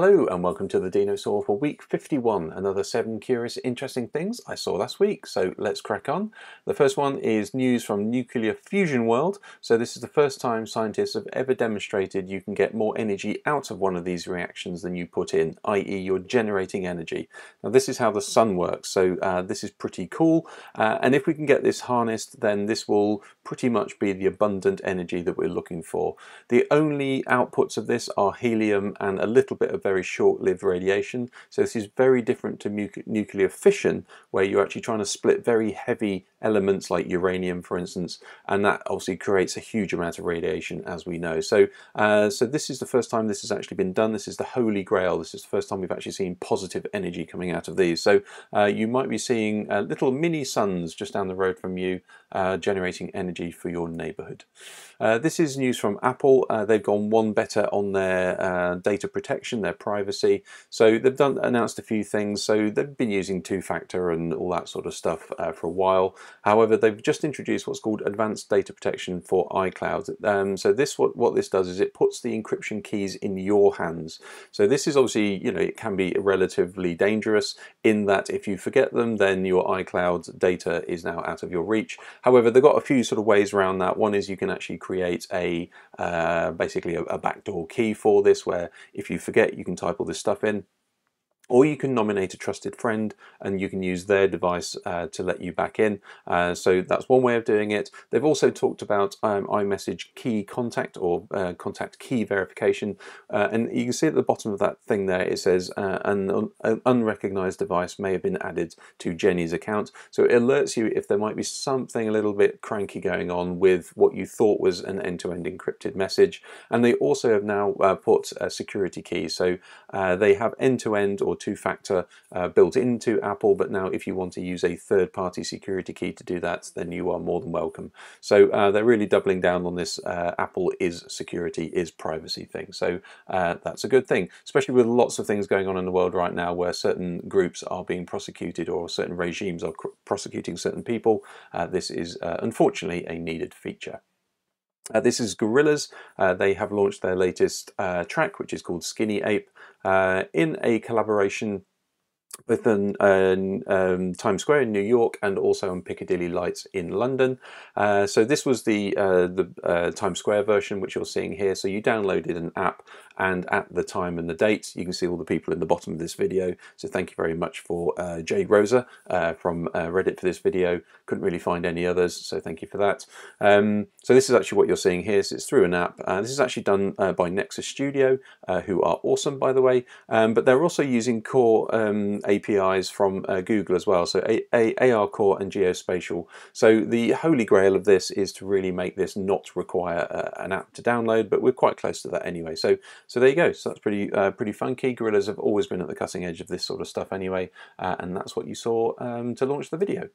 Hello and welcome to the Dinosaur for week 51, another seven curious interesting things I saw last week, so let's crack on. The first one is news from nuclear fusion world, so this is the first time scientists have ever demonstrated you can get more energy out of one of these reactions than you put in, i.e. you're generating energy. Now this is how the sun works, so uh, this is pretty cool, uh, and if we can get this harnessed then this will pretty much be the abundant energy that we're looking for. The only outputs of this are helium and a little bit of very short-lived radiation. So this is very different to nuclear fission, where you're actually trying to split very heavy elements like uranium, for instance, and that obviously creates a huge amount of radiation, as we know. So, uh, so this is the first time this has actually been done. This is the holy grail. This is the first time we've actually seen positive energy coming out of these. So uh, you might be seeing uh, little mini suns just down the road from you, uh, generating energy for your neighborhood. Uh, this is news from Apple. Uh, they've gone one better on their data protection, their privacy. So they've done announced a few things. So they've been using two-factor and all that sort of stuff uh, for a while. However, they've just introduced what's called advanced data protection for iCloud. Um, so this what what this does is it puts the encryption keys in your hands. So this is obviously you know it can be relatively dangerous in that if you forget them, then your iCloud data is now out of your reach. However, they've got a few sort of ways around that. One is you can actually create a uh, basically a, a backdoor key for this, where if you forget you can type all this stuff in or you can nominate a trusted friend and you can use their device uh, to let you back in. Uh, so that's one way of doing it. They've also talked about um, iMessage key contact or uh, contact key verification. Uh, and you can see at the bottom of that thing there, it says uh, an, an, unrecognized device may have been added to Jenny's account. So it alerts you if there might be something a little bit cranky going on with what you thought was an end-to-end -end encrypted message. And they also have now uh, put a security key. So they have end-to-end -end or two-factor uh, built into Apple, but now if you want to use a third-party security key to do that, then you are more than welcome. So uh, they're really doubling down on this uh, Apple is security, is privacy thing. So uh, that's a good thing, especially with lots of things going on in the world right now where certain groups are being prosecuted or certain regimes are prosecuting certain people. Uh, this is unfortunately a needed feature. Uh, this is Gorillaz. Uh, they have launched their latest uh, track, which is called Skinny Ape, uh, in a collaboration both in, in um, Times Square in New York and also on Piccadilly Lights in London. Uh, so this was the uh, the uh, Times Square version, which you're seeing here. So you downloaded an app, and at the time and the date, you can see all the people in the bottom of this video. So thank you very much for uh, Jay Rosa uh, from uh, Reddit for this video. Couldn't really find any others, so thank you for that. Um, so this is actually what you're seeing here. So it's through an app. this is actually done by Nexus Studio, who are awesome, by the way. Um, but they're also using Core um, APIs from uh, Google as well, so A A AR Core and Geospatial. So the holy grail of this is to really make this not require uh, an app to download, but we're quite close to that anyway. So so there you go. So that's pretty uh, pretty funky. Gorillas have always been at the cutting edge of this sort of stuff anyway, uh, and that's what you saw um, to launch the video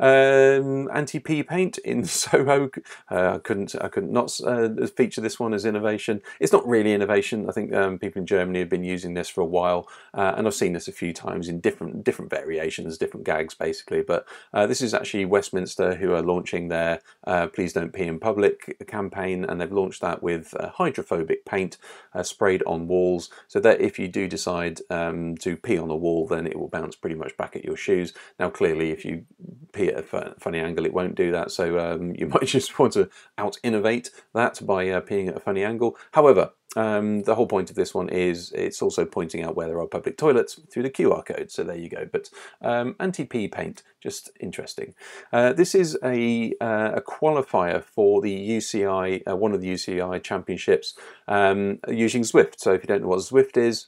um, anti p paint in Soho. Uh, I couldn't, I couldn't not uh, feature this one as innovation. It's not really innovation. I think um, people in Germany have been using this for a while, uh, and I've seen this a few times in different different variations, different gags, basically. But uh, this is actually Westminster who are launching their uh, "Please Don't Pee in Public" campaign, and they've launched that with uh, hydrophobic paint sprayed on walls, so that if you do decide um, to pee on a wall, then it will bounce pretty much back at your shoes. Now, clearly, if you pee a funny angle, it won't do that. So um, you might just want to out innovate that by uh, peeing at a funny angle. However, um, the whole point of this one is it's also pointing out where there are public toilets through the QR code, so there you go. But um, anti-pee paint, just interesting. Uh, this is a, uh, a, qualifier for the UCI, uh, one of the UCI championships um, using Zwift. So if you don't know what Zwift is,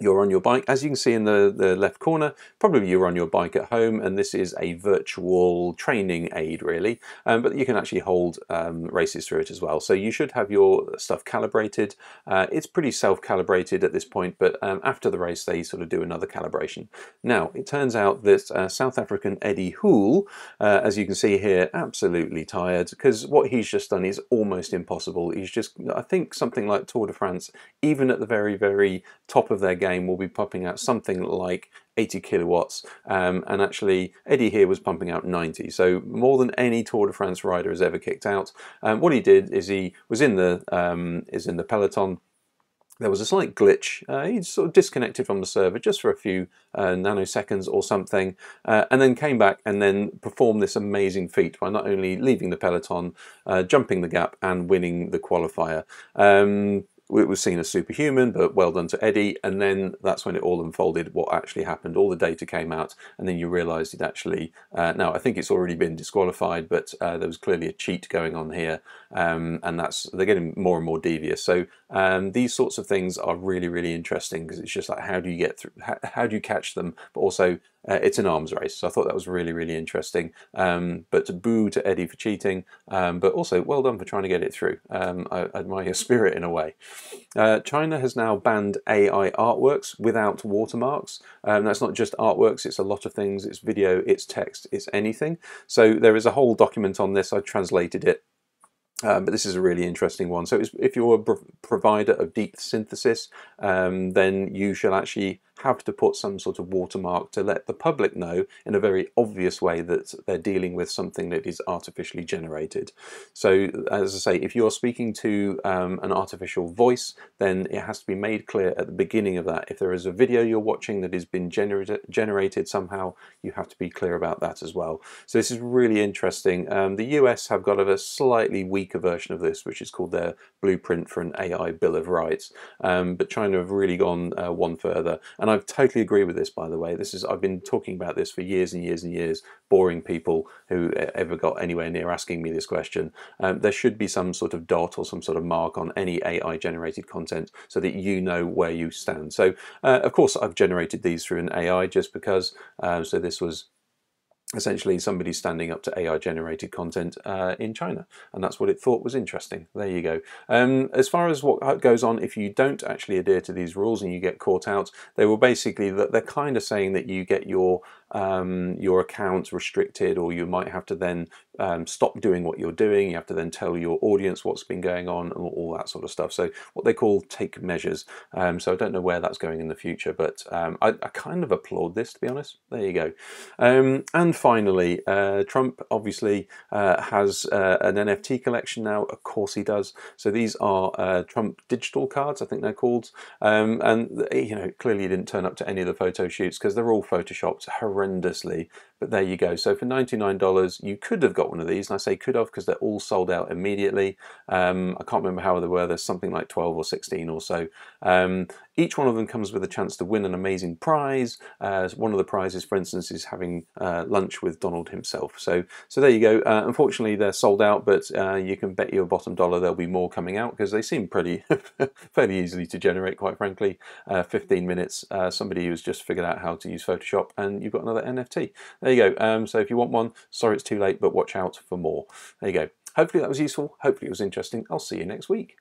you're on your bike. As you can see in the, the left corner, probably you're on your bike at home and this is a virtual training aid really, um, but you can actually hold um, races through it as well. So you should have your stuff calibrated. Uh, it's pretty self-calibrated at this point, but um, after the race they sort of do another calibration. Now, it turns out that uh, South African Eddie Hool, uh, as you can see here, absolutely tired because what he's just done is almost impossible. He's just, I think something like Tour de France, even at the very, very top of their game, game will be pumping out something like 80 kilowatts, um, and actually Eddie here was pumping out 90, so more than any Tour de France rider has ever kicked out. Um, what he did is he was in the um, is in the peloton there was a slight glitch. Uh, he sort of disconnected from the server just for a few uh, nanoseconds or something, uh, and then came back and then performed this amazing feat by not only leaving the peloton, uh, jumping the gap, and winning the qualifier. Um, it was seen as superhuman, but well done to Eddie. And then that's when it all unfolded, what actually happened. All the data came out, and then you realized it actually, uh, now I think it's already been disqualified, but uh, there was clearly a cheat going on here. Um, and that's, they're getting more and more devious. So um, these sorts of things are really, really interesting because it's just like, how do you get through, how, how do you catch them? But also, uh, it's an arms race. So I thought that was really, really interesting. Um, but boo to Eddie for cheating, um, but also well done for trying to get it through. Um, I, I admire your spirit in a way. Uh, China has now banned AI artworks without watermarks. Um, that's not just artworks, it's a lot of things. It's video, it's text, it's anything. So there is a whole document on this. I translated it um, but this is a really interesting one. So if you're a provider of deep synthesis, um, then you shall actually have to put some sort of watermark to let the public know in a very obvious way that they're dealing with something that is artificially generated. So as I say, if you're speaking to um, an artificial voice, then it has to be made clear at the beginning of that. If there is a video you're watching that has been generated, generated somehow, you have to be clear about that as well. So this is really interesting. Um, the US have got a slightly weaker version of this, which is called their Blueprint for an AI Bill of Rights. Um, but China have really gone uh, one further. And and I totally agree with this, by the way. This is I've been talking about this for years and years and years, boring people who uh, ever got anywhere near asking me this question. Um, there should be some sort of dot or some sort of mark on any AI-generated content so that you know where you stand. So, uh, of course, I've generated these through an AI just because. Uh, so this was essentially somebody standing up to AI generated content uh, in China and that's what it thought was interesting there you go um, as far as what goes on if you don't actually adhere to these rules and you get caught out they will basically they're kind of saying that you get your um, your account restricted or you might have to then um, stop doing what you're doing. You have to then tell your audience what's been going on and all that sort of stuff. So what they call take measures. Um, so I don't know where that's going in the future, but um, I, I, kind of applaud this to be honest. There you go. Um, and finally, uh, Trump obviously uh, has uh, an NFT collection now. Of course he does. So these are uh, Trump digital cards, I think they're called. Um, and eh, you know, clearly he didn't turn up to any of the photo shoots because they're all photoshopped horrendously. But there you go. So for $99, you could have got got one of these, and I say could have because they're all sold out immediately. Um, I can't remember how they were. There's something like 12 or 16 or so um, each one of them comes with a chance to win an amazing prize. Uh, one of the prizes, for instance, is having uh, lunch with Donald himself. So, so there you go. Uh, unfortunately, they're sold out, but uh, you can bet your bottom dollar there'll be more coming out because they seem pretty fairly easily to generate. Quite frankly, uh, 15 minutes. Uh, somebody who's just figured out how to use Photoshop, and you've got another NFT. There you go. Um, so if you want one, sorry it's too late, but watch out for more. There you go. Hopefully that was useful. Hopefully it was interesting. I'll see you next week.